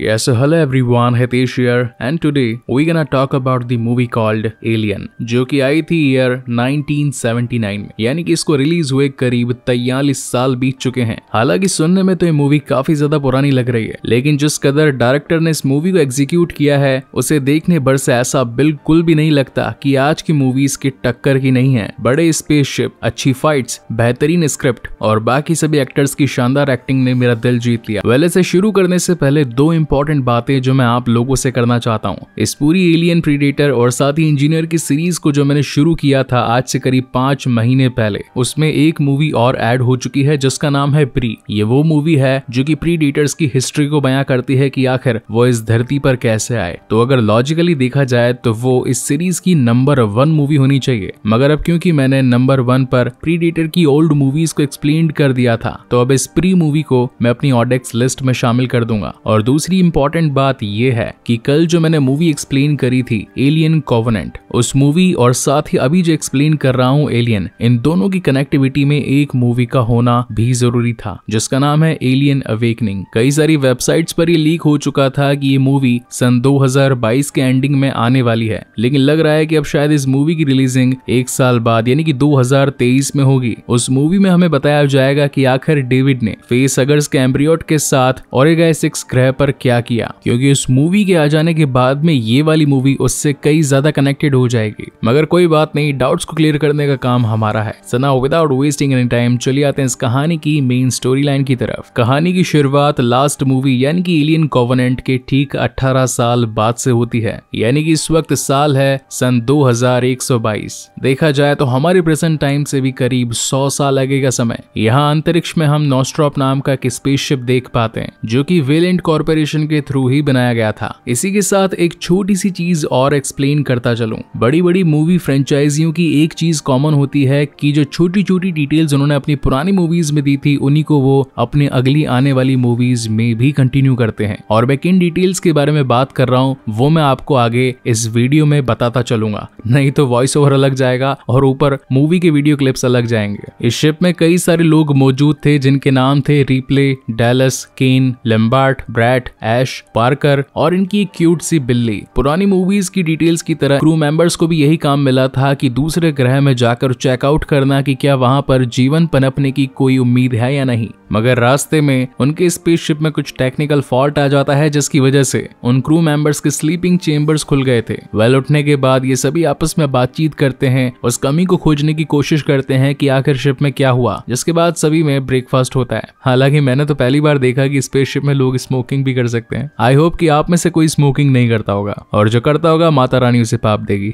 Yes, so hello everyone, Hitesh here and today we're gonna talk about the movie called Alien जो कि आई थी year 1979 में यानी कि इसको रिलीज हुए करीब तैयलीस साल बीत चुके हैं हालांकि सुनने में तो ये मूवी काफी ज्यादा पुरानी लग रही है लेकिन जिस कदर डायरेक्टर ने इस मूवी को एग्जीक्यूट किया है उसे देखने भर से ऐसा बिल्कुल भी नहीं लगता कि आज की मूवीज की टक्कर की नहीं है बड़े स्पेसशिप अच्छी फाइट्स बेहतरीन स्क्रिप्ट और बाकी सभी एक्टर्स की शानदार एक्टिंग ने मेरा दिल जीत लिया पहले से शुरू करने से पहले दो इंपॉर्टेंट बातें जो मैं आप लोगों से करना चाहता हूँ इस पूरी एलियन प्रीडेटर और साथ ही इंजीनियर की सीरीज को जो मैंने शुरू किया था आज से करीब पांच महीने पहले उसमें एक मूवी और एड हो चुकी है जिसका नाम है प्री ये वो मूवी है जो की प्रीडेटर्स की हिस्ट्री को बयां करती है की आखिर वो इस धरती पर कैसे आए तो अगर लॉजिकली देखा जाए तो वो इस सीरीज की नंबर वन मूवी होनी चाहिए मगर अब क्योंकि मैंने नंबर वन पर प्रीडेटर की ओल्ड मूवीज को एक्सप्लेन कर दिया था तो अब इस प्री मूवी को मैं अपनी ऑडेक्स लिस्ट में शामिल कर दूंगा और दूसरी दूसरी इंपॉर्टेंट बात यह है कि कल जो मैंने मूवी एक्सप्लेन करी थी एलियन कॉवनेंट उस मूवी और साथ ही अभी जो एक्सप्लेन कर रहा हूँ एलियन इन दोनों की कनेक्टिविटी में एक मूवी का होना भी जरूरी था जिसका नाम है एलियन अवेकनिंग कई सारी वेबसाइट्स पर ये लीक हो चुका था कि ये मूवी सन 2022 के एंडिंग में आने वाली है लेकिन लग रहा है कि अब शायद इस मूवी की रिलीजिंग एक साल बाद यानी कि 2023 में होगी उस मूवी में हमें बताया जाएगा कि आखिर डेविड ने फेस अगर्स के के साथ और सिक्स ग्रह पर क्या किया क्योंकि उस मूवी के आ जाने के बाद में ये वाली मूवी उससे कई ज्यादा कनेक्टेड हो जाएगी मगर कोई बात नहीं डाउट्स को क्लियर करने का काम हमारा है सना विदाउट वेस्टिंग एनी टाइम चले आते हैं इस कहानी की मेन स्टोरी लाइन की तरफ कहानी की शुरुआत लास्ट मूवी यानी कि एलियन कॉवनेंट के ठीक 18 साल बाद से होती है यानी कि इस वक्त साल है सन 2122 देखा जाए तो हमारे प्रेजेंट टाइम से भी करीब 100 साल लगेगा समय यहाँ अंतरिक्ष में हम नोस्ट्रॉप नाम का एक स्पेसशिप देख पाते हैं जो कि वेलेंट कॉर्पोरेशन कैलकुलेशन के थ्रू ही बनाया गया था इसी के साथ एक छोटी सी चीज और एक्सप्लेन करता चलूं बड़ी बड़ी मूवी फ्रेंचाइजियों की एक चीज कॉमन होती है कि जो छोटी छोटी डिटेल्स उन्होंने अपनी पुरानी मूवीज में दी थी उन्हीं को वो अपने अगली आने वाली मूवीज में भी कंटिन्यू करते हैं और मैं किन डिटेल्स के बारे में बात कर रहा हूँ वो मैं आपको आगे इस वीडियो में बताता चलूंगा नहीं तो वॉइस ओवर अलग जाएगा और ऊपर मूवी के वीडियो क्लिप्स अलग जाएंगे इस शिप में कई सारे लोग मौजूद थे जिनके नाम थे Ripley Dallas Kane Lambert Brett Ash Parker और इनकी एक क्यूट सी बिल्ली पुरानी मूवीज की डिटेल्स की तरह क्रू मेंबर्स को भी यही काम मिला था कि दूसरे ग्रह में जाकर चेकआउट करना कि क्या वहां पर जीवन पनपने की कोई उम्मीद है या नहीं मगर रास्ते में उनके स्पेसशिप में कुछ टेक्निकल फॉल्ट आ जाता है जिसकी वजह से उन क्रू मेंबर्स के स्लीपिंग चेम्बर्स खुल गए थे वेल उठने के बाद ये सभी आपस में बातचीत करते हैं उस कमी को खोजने की कोशिश करते हैं कि आखिर शिप में क्या हुआ जिसके बाद सभी में ब्रेकफास्ट होता है हालांकि मैंने तो पहली बार देखा कि स्पेसशिप में लोग स्मोकिंग भी कर सकते हैं आई होप कि आप में से कोई स्मोकिंग नहीं करता होगा और जो करता होगा माता रानी उसे पाप देगी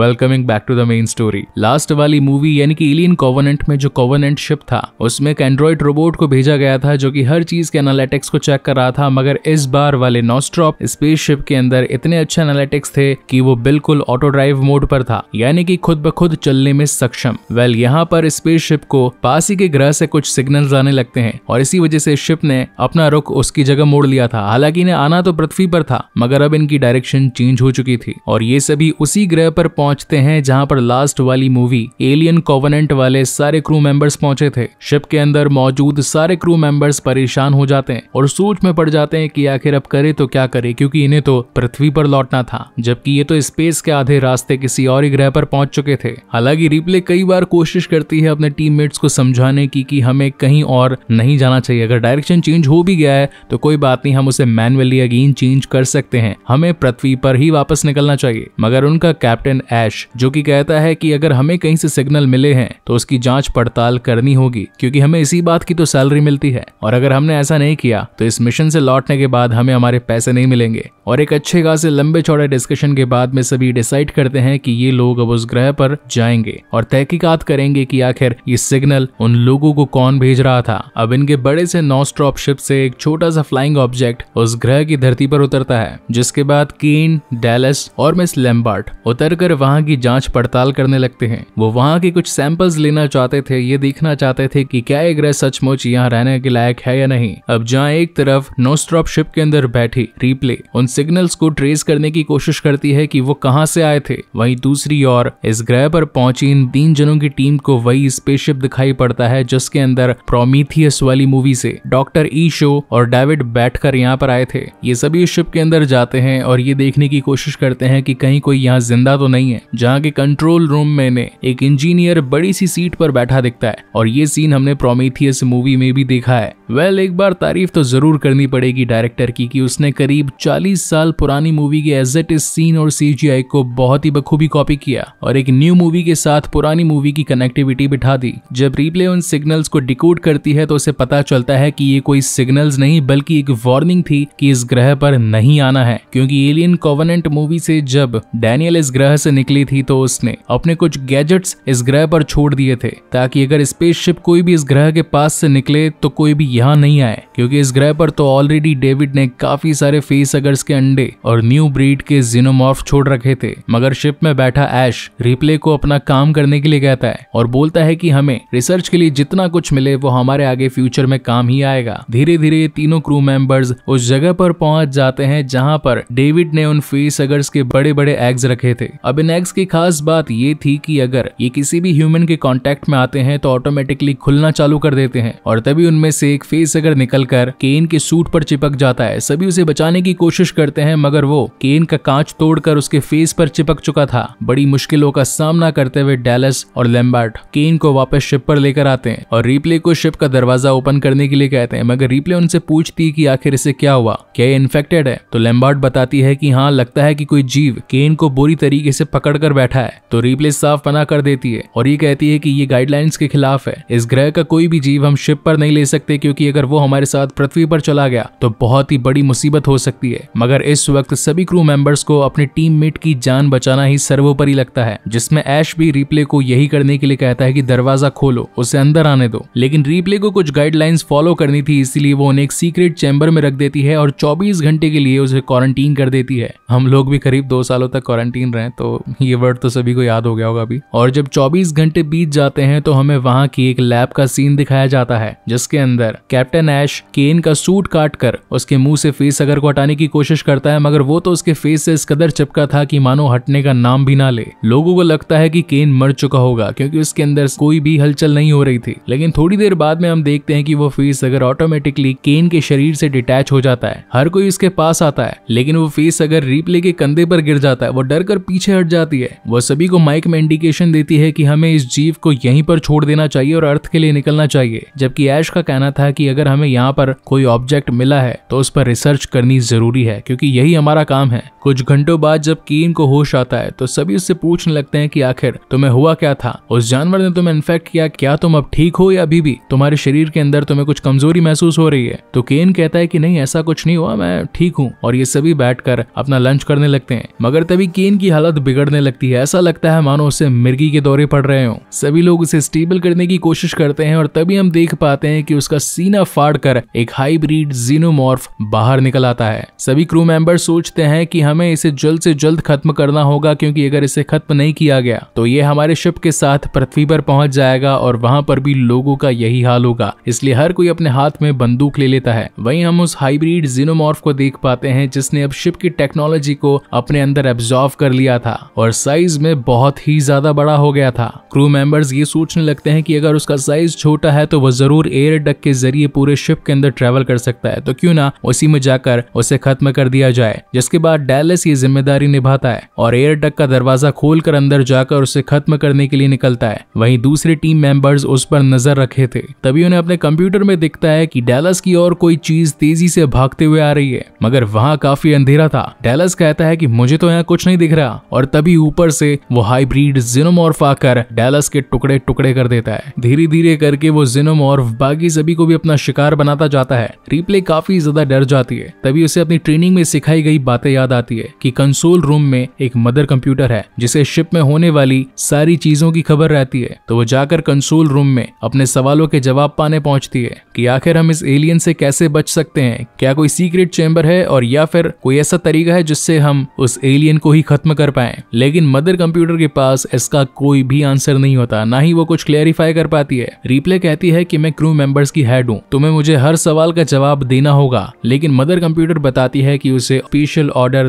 welcoming back to the main story last वाली मूवी यानी कि इलियन कॉवनेंट में जो कॉवनेंट शिप था उसमें एक एंड्रॉइड रोबोट को भेजा गया था जो कि हर चीज के एनालिटिक्स को चेक कर रहा था मगर इस बार वाले नॉस्ट्रॉप स्पेसशिप के अंदर इतने अच्छे एनालिटिक्स थे कि वो बिल्कुल ऑटो ड्राइव मोड पर था यानी कि खुद ब खुद चलने में सक्षम वेल well, यहाँ पर स्पेसशिप को पास ही के ग्रह से कुछ सिग्नल आने लगते हैं और इसी वजह से शिप ने अपना रुख उसकी जगह मोड़ लिया था हालांकि इन्हें आना तो पृथ्वी पर था मगर अब इनकी डायरेक्शन चेंज हो चुकी थी और ये सभी उसी ग्रह पर पहुंचते हैं जहां पर लास्ट वाली मूवी एलियन कॉवनेंट वाले सारे क्रू मेंबर्स पहुंचे थे शिप के अंदर मौजूद सारे क्रू मेंबर्स परेशान हो जाते हैं और सोच में पड़ जाते हैं कि आखिर अब करे तो क्या करे क्योंकि इन्हें तो पृथ्वी पर लौटना था जबकि ये तो स्पेस के आधे रास्ते किसी और ही ग्रह पर पहुंच चुके थे हालांकि रिप्ले कई बार कोशिश करती है अपने टीम को समझाने की कि हमें कहीं और नहीं जाना चाहिए अगर डायरेक्शन चेंज हो भी गया है तो कोई बात नहीं हम हम उसे मैनुअली अगेन चेंज कर सकते हैं हमें पृथ्वी पर ही वापस निकलना चाहिए मगर उनका कैप्टन एश जो कि कहता है कि अगर हमें कहीं से सिग्नल मिले हैं तो उसकी जांच पड़ताल करनी होगी क्योंकि हमें इसी बात की तो सैलरी मिलती है और अगर हमने ऐसा नहीं किया तो इस मिशन से लौटने के बाद हमें हमारे पैसे नहीं मिलेंगे और एक अच्छे खासे लंबे चौड़े डिस्कशन के बाद में सभी डिसाइड करते हैं कि ये लोग अब उस ग्रह पर जाएंगे और तहकीकात करेंगे कि आखिर ये सिग्नल उन लोगों को कौन भेज रहा था अब इनके बड़े से नॉस्ट्रॉप शिप से एक छोटा सा फ्लाइंग ऑब्जेक्ट इफेक्ट उस ग्रह की धरती पर उतरता है जिसके बाद कीन डेलस और मिस लेम्बार्ट उतर कर वहाँ की जांच पड़ताल करने लगते हैं वो वहाँ के कुछ सैंपल्स लेना चाहते थे ये देखना चाहते थे कि क्या ये ग्रह सचमुच यहाँ रहने के लायक है या नहीं अब जहाँ एक तरफ नोस्ट्रॉप शिप के अंदर बैठी रिप्ले उन सिग्नल्स को ट्रेस करने की कोशिश करती है कि वो कहाँ से आए थे वहीं दूसरी ओर इस ग्रह पर पहुंची इन तीन जनों की टीम को वही स्पेसशिप दिखाई पड़ता है जिसके अंदर प्रोमीथियस वाली मूवी से डॉक्टर ई शो और डेविड बैठकर यहाँ पर आए थे ये सभी इस शिप के अंदर जाते हैं और ये देखने की कोशिश करते हैं कि कहीं कोई यहाँ जिंदा तो नहीं है जहाँ के कंट्रोल रूम में ने एक इंजीनियर बड़ी सी सीट पर बैठा दिखता है और ये सीन हमने प्रोमीथियस मूवी में भी देखा है वेल well, एक बार तारीफ तो जरूर करनी पड़ेगी डायरेक्टर की कि उसने करीब 40 साल पुरानी मूवी के एज एजेट इस सीन और सीजीआई को बहुत ही बखूबी कॉपी किया और एक न्यू मूवी के साथ पुरानी मूवी की कनेक्टिविटी बिठा दी जब रिप्ले उन सिग्नल्स को डिकोड करती है तो उसे पता चलता है कि ये कोई सिग्नल्स नहीं बल्कि एक वॉर वार्निंग थी कि इस ग्रह पर नहीं आना है क्योंकि एलियन कोवनेंट मूवी से जब डैनियल इस ग्रह से निकली थी तो उसने अपने कुछ गैजेट्स इस ग्रह पर छोड़ दिए थे ताकि अगर स्पेसशिप कोई भी इस ग्रह के पास से निकले तो कोई भी यहाँ नहीं आए क्योंकि इस ग्रह पर तो ऑलरेडी डेविड ने काफी सारे फेस अगर्स के अंडे और न्यू ब्रीड के जिनोमॉर्फ छोड़ रखे थे मगर शिप में बैठा एश रिप्ले को अपना काम करने के लिए कहता है और बोलता है कि हमें रिसर्च के लिए जितना कुछ मिले वो हमारे आगे फ्यूचर में काम ही आएगा धीरे धीरे तीनों क्रू मेंबर्स उस जगह पर पहुंच जाते हैं जहां पर डेविड ने उन फीसगर्स के बड़े बड़े एग्स रखे थे अब इन एग्स की खास बात ये थी कि अगर ये किसी भी ह्यूमन के कॉन्टेक्ट में आते हैं तो ऑटोमेटिकली खुलना चालू कर देते हैं और तभी उनमें से एक फेस अगर निकल कर केन के सूट पर चिपक जाता है सभी उसे बचाने की कोशिश करते हैं मगर वो केन का कांच तोड़कर उसके फेस पर चिपक चुका था बड़ी मुश्किलों का सामना करते हुए डेलस और लेम्बार्ट केन को वापस शिप पर लेकर आते हैं और रिप्ले को शिप का दरवाजा ओपन करने के लिए कहते हैं मगर रिप्ले उनसे पूछती है कि आखिर इससे क्या हुआ क्या ये इन्फेक्टेड है तो लेम्बार्ट बताती है कि हाँ लगता है कि कोई जीव केन को बुरी तरीके से पकड़ कर बैठा है तो रिप्ले साफ मना कर देती है और ये कहती है कि ये गाइडलाइंस के खिलाफ है इस ग्रह का कोई भी जीव हम शिप पर नहीं ले सकते क्योंकि अगर वो हमारे साथ पृथ्वी पर चला गया तो बहुत ही बड़ी मुसीबत हो सकती है मगर इस वक्त सभी क्रू मेंबर्स को अपने मेट की जान बचाना ही सर्वोपरि लगता है जिसमें ऐश भी रिप्ले को यही करने के लिए कहता है कि दरवाजा खोलो उसे अंदर आने दो लेकिन रिप्ले को कुछ गाइडलाइंस फॉलो करनी थी इसीलिए वो उन्हें एक सीक्रेट चैम्बर में रख रख देती है और 24 घंटे के लिए उसे क्वारंटीन कर देती है हम लोग भी करीब दो सालों तक क्वारंटीन रहे तो ये वर्ड तो सभी को याद हो गया होगा अभी और जब 24 घंटे बीत जाते हैं तो हमें वहाँ की एक लैब का सीन दिखाया जाता है जिसके अंदर कैप्टन एश केन का सूट काट कर उसके मुंह से फेस अगर को हटाने की कोशिश करता है मगर वो तो उसके फेस से इस कदर चिपका था कि मानो हटने का नाम भी ना ले लोगों को लगता है कि केन मर चुका होगा क्योंकि उसके अंदर कोई भी हलचल नहीं हो रही थी लेकिन थोड़ी देर बाद में हम देखते हैं कि वो फेस अगर ऑटोमेटिकली केन के शरीर से डिटैच अटैच हो जाता है हर कोई उसके पास आता है लेकिन वो फेस अगर रिप्ले के कंधे पर गिर जाता है वो डर कर पीछे हट जाती है वो सभी को माइक में इंडिकेशन देती है कि हमें इस जीव को यहीं पर छोड़ देना चाहिए और अर्थ के लिए निकलना चाहिए जबकि ऐश का कहना था कि अगर हमें यहाँ पर कोई ऑब्जेक्ट मिला है तो उस पर रिसर्च करनी जरूरी है क्योंकि यही हमारा काम है कुछ घंटों बाद जब कीन को होश आता है तो सभी उससे पूछने लगते हैं कि आखिर तुम्हें हुआ क्या था उस जानवर ने तुम्हें इन्फेक्ट किया क्या तुम अब ठीक हो या अभी भी तुम्हारे शरीर के अंदर तुम्हें कुछ कमजोरी महसूस हो रही है तो केन कहता है कि नहीं नहीं ऐसा कुछ नहीं हुआ मैं ठीक हूँ और ये सभी बैठकर अपना लंच करने लगते हैं मगर तभी केन की हालत बिगड़ने लगती है ऐसा लगता है मानो उसे मिर्गी के दौरे पड़ रहे हो सभी लोग उसे स्टेबल करने की कोशिश करते हैं और तभी हम देख पाते हैं कि उसका सीना फाड़ कर एक हाईब्रीड जीनोमोर्फ बाहर निकल आता है सभी क्रू मेंबर सोचते हैं कि हमें इसे जल्द से जल्द खत्म करना होगा क्योंकि अगर इसे खत्म नहीं किया गया तो ये हमारे शिप के साथ पृथ्वी पर पहुंच जाएगा और वहां पर भी लोगों का यही हाल होगा इसलिए हर कोई अपने हाथ में बंदूक ले लेता है वहीं हम उस हाइब्रिड जीनोमॉर्फ को देख पाते हैं जिसने अब शिप की टेक्नोलॉजी को अपने अंदर एब्जॉर्व कर लिया था और साइज में बहुत ही ज्यादा बड़ा हो गया था क्रू मेंबर्स ये सोचने लगते हैं कि अगर उसका साइज छोटा है तो वह जरूर एयर डक के जरिए पूरे शिप के अंदर ट्रेवल कर सकता है तो क्यों ना उसी में जाकर उसे खत्म कर दिया जाए जिसके बाद डैलस ये जिम्मेदारी निभाता है और एयर डक का दरवाजा कर अंदर जाकर उसे खत्म करने के लिए निकलता है वहीं दूसरे टीम मेंबर्स उस पर नजर रखे थे तभी उन्हें अपने कंप्यूटर में दिखता है कि डेलस की और कोई चीज तेजी से भागते हुए आ रही है मगर वहाँ काफी अंधेरा था डेलस कहता है कि मुझे तो यहाँ कुछ नहीं दिख रहा और तभी ऊपर से वो हाईब्रीड जिनोमॉर्फ आकर डेलस के टुकड़े टुकड़े कर देता है धीरे धीरे करके वो जिनोम बाकी सभी को भी अपना शिकार बनाता जाता है रिप्ले काफी ज्यादा डर जाती है तभी उसे अपनी ट्रेनिंग में सिखाई गई बातें याद आती है कि कंसोल रूम में एक मदर कंप्यूटर है जिसे शिप में होने वाली सारी चीजों की खबर रहती है तो वो जाकर कंसोल रूम में अपने सवालों के जवाब पाने पहुंचती है कि आखिर हम इस एलियन से कैसे बच सकते हैं क्या कोई सीक्रेट चेम्बर है और या फिर कोई ऐसा तरीका है जिससे हम उस एलियन को ही खत्म कर पाए लेकिन मदर कंप्यूटर के पास इसका कोई भी आंसर नहीं होता ना ही वो कुछ क्लैरिफाई कर पाती है रिप्ले कहती है की मैं क्रू मेंबर्स की हेड हूँ तुम्हें मुझे हर सवाल का जवाब देना होगा लेकिन मदर कंप्यूटर बताती है की उसे ऑफिशियल ऑर्डर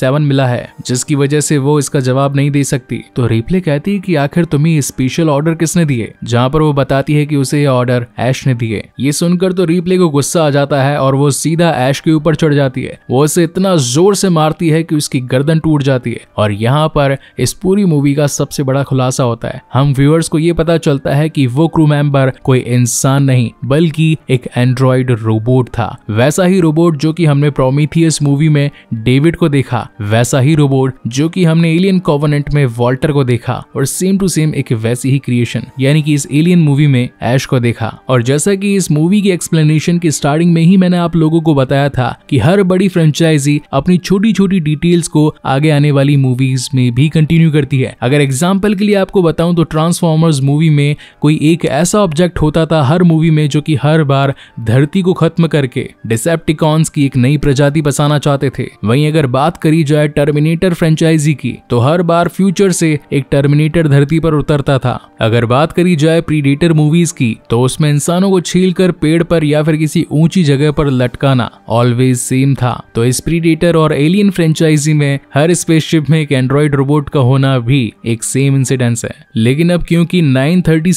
सेवन मिला है जिसकी वजह से वो इसका जवाब नहीं दे सकती तो रिप्ले कहती है की आखिर तुम्हें स्पेशल ऑर्डर किसने दिए जहाँ पर वो बताती है कि उसे ये ऑर्डर एश ने दिए ये सुनकर तो रिप्ले को गुस्सा आ जाता जाता है और वो सीधा ऐश के ऊपर चढ़ जाती है वो उसे इतना जोर से मारती है कि उसकी गर्दन टूट जाती है और यहाँ पर इस पूरी मूवी का सबसे बड़ा खुलासा होता है हम व्यूअर्स को ये पता चलता है कि वो क्रू मेंबर कोई इंसान नहीं बल्कि एक एंड्रॉइड रोबोट था वैसा ही रोबोट जो कि हमने प्रोमीथियस मूवी में डेविड को देखा वैसा ही रोबोट जो कि हमने एलियन कॉवनेंट में वॉल्टर को देखा और सेम टू सेम एक वैसी ही क्रिएशन यानी कि इस एलियन मूवी में ऐश को देखा और जैसा कि इस मूवी की एक्सप्लेनेशन की स्टार्टिंग में ही ही मैंने आप लोगों को बताया था कि हर बड़ी फ्रेंचाइजी अपनी छोटी छोटी डिटेल्स को आगे आने वाली मूवीज में भी कंटिन्यू करती है अगर एग्जाम्पल के लिए आपको बताऊं तो ट्रांसफॉर्मर्स मूवी में कोई एक ऐसा ऑब्जेक्ट होता था हर मूवी में जो कि हर बार धरती को खत्म करके डिसेप्टिकॉन्स की एक नई प्रजाति बसाना चाहते थे वहीं अगर बात करी जाए टर्मिनेटर फ्रेंचाइजी की तो हर बार फ्यूचर से एक टर्मिनेटर धरती पर उतरता था अगर बात करी जाए प्रीडेटर मूवीज की तो उसमें इंसानों को छील कर पेड़ पर या फिर किसी ऊंची जगह जगह पर लटकाना ऑलवेज सेम था तो इस प्रीडेटर और एलियन फ्रेंचाइजी में हर स्पेसशिप में एक एंड्रॉइड रोबोट का होना भी एक सेम इंसिडेंस है लेकिन अब क्योंकि नाइन थर्टी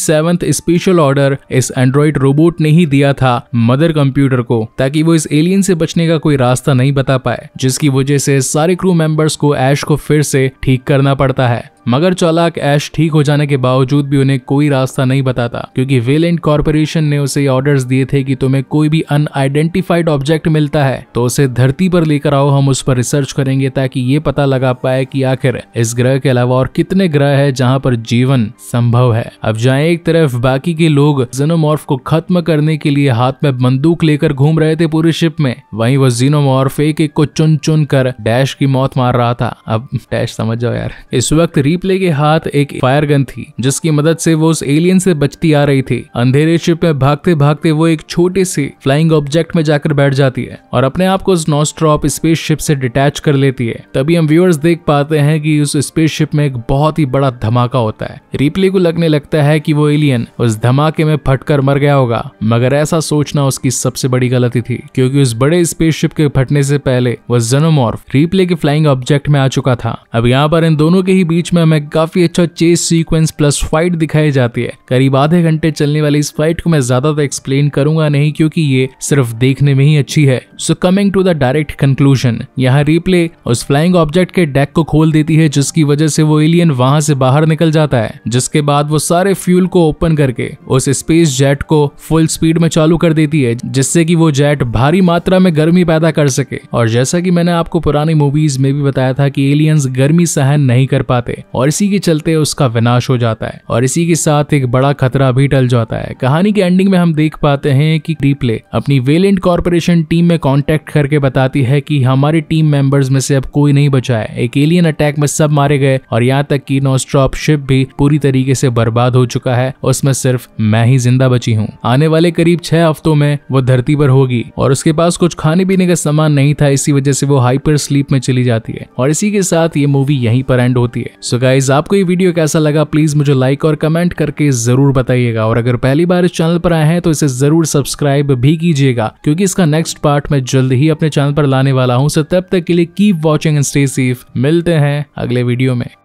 स्पेशल ऑर्डर इस एंड्रॉइड रोबोट ने ही दिया था मदर कंप्यूटर को ताकि वो इस एलियन से बचने का कोई रास्ता नहीं बता पाए जिसकी वजह से सारे क्रू मेंबर्स को एश को फिर से ठीक करना पड़ता है मगर चालाक ऐश ठीक हो जाने के बावजूद भी उन्हें कोई रास्ता नहीं बताता क्योंकि वेलेंट कॉर्पोरेशन ने उसे ऑर्डर्स दिए थे कि तुम्हें कोई भी अनआइडेंटिफाइड ऑब्जेक्ट मिलता है तो उसे धरती पर लेकर आओ हम उस पर रिसर्च करेंगे ताकि ये पता लगा पाए कि आखिर इस ग्रह के अलावा और कितने ग्रह है जहाँ पर जीवन संभव है अब जहाँ एक तरफ बाकी के लोग जीनोमॉर्फ को खत्म करने के लिए हाथ में बंदूक लेकर घूम रहे थे पूरी शिप में वही वो जीनोमॉर्फ एक एक को चुन चुन कर डैश की मौत मार रहा था अब डैश समझ जाओ यार इस वक्त री रिप्ले के हाथ एक फायर गन थी जिसकी मदद से वो उस एलियन से बचती आ रही थी अंधेरे शिप में भागते भागते वो एक छोटे से फ्लाइंग ऑब्जेक्ट में जाकर बैठ जाती है और अपने आप को उस नॉस्ट्रॉप स्पेस शिप से डिटैच कर लेती है तभी हम व्यूअर्स देख पाते हैं कि उस स्पेस शिप में एक बहुत ही बड़ा धमाका होता है रिप्ले को लगने लगता है कि वो एलियन उस धमाके में फटकर मर गया होगा मगर ऐसा सोचना उसकी सबसे बड़ी गलती थी क्योंकि उस बड़े स्पेस शिप के फटने से पहले वह जनोमॉर्फ रिप्ले के फ्लाइंग ऑब्जेक्ट में आ चुका था अब यहाँ पर इन दोनों के ही बीच में में हमें काफी अच्छा चेस सीक्वेंस प्लस फाइट दिखाई जाती है करीब आधे घंटे चलने वाली इस फाइट को मैं ज्यादा तो एक्सप्लेन करूंगा नहीं क्योंकि ये सिर्फ देखने में ही अच्छी है so coming to the direct conclusion यहाँ रिप्ले उस फ्लाइंग ऑब्जेक्ट के डेक को खोल देती है जिसकी वजह से वो एलियन वहां से बाहर निकल जाता है जिसके बाद वो सारे फ्यूल को ओपन करके उस स्पेस जेट को फुल स्पीड में चालू कर देती है जिससे कि वो जेट भारी मात्रा में गर्मी पैदा कर सके और जैसा कि मैंने आपको पुरानी मूवीज में भी बताया था कि एलियंस गर्मी सहन नहीं कर पाते और इसी के चलते उसका विनाश हो जाता है और इसी के साथ एक बड़ा खतरा भी टल जाता है कहानी के एंडिंग में हम देख पाते हैं कि डीप्ले अपनी वेलेंट कॉरपोरेशन टीम में कॉन्टेक्ट करके बताती है कि हमारे टीम मेंबर्स में से अब कोई नहीं बचा है एक एलियन अटैक में सब मारे गए और यहाँ तक की नोस्ट्रॉप शिप भी पूरी तरीके से बर्बाद हो चुका है उसमें सिर्फ मैं ही जिंदा बची हूँ आने वाले करीब छह हफ्तों में वो धरती पर होगी और उसके पास कुछ खाने पीने का सामान नहीं था इसी वजह से वो हाइपर स्लीप में चली जाती है और इसी के साथ ये मूवी यहीं पर एंड होती है सो गाइज आपको ये वीडियो कैसा लगा प्लीज़ मुझे लाइक और कमेंट करके ज़रूर बताइएगा और अगर पहली बार इस चैनल पर आए हैं तो इसे ज़रूर सब्सक्राइब भी कीजिएगा क्योंकि इसका नेक्स्ट पार्ट मैं जल्द ही अपने चैनल पर लाने वाला हूँ तब तक के लिए keep watching and stay safe मिलते हैं अगले वीडियो में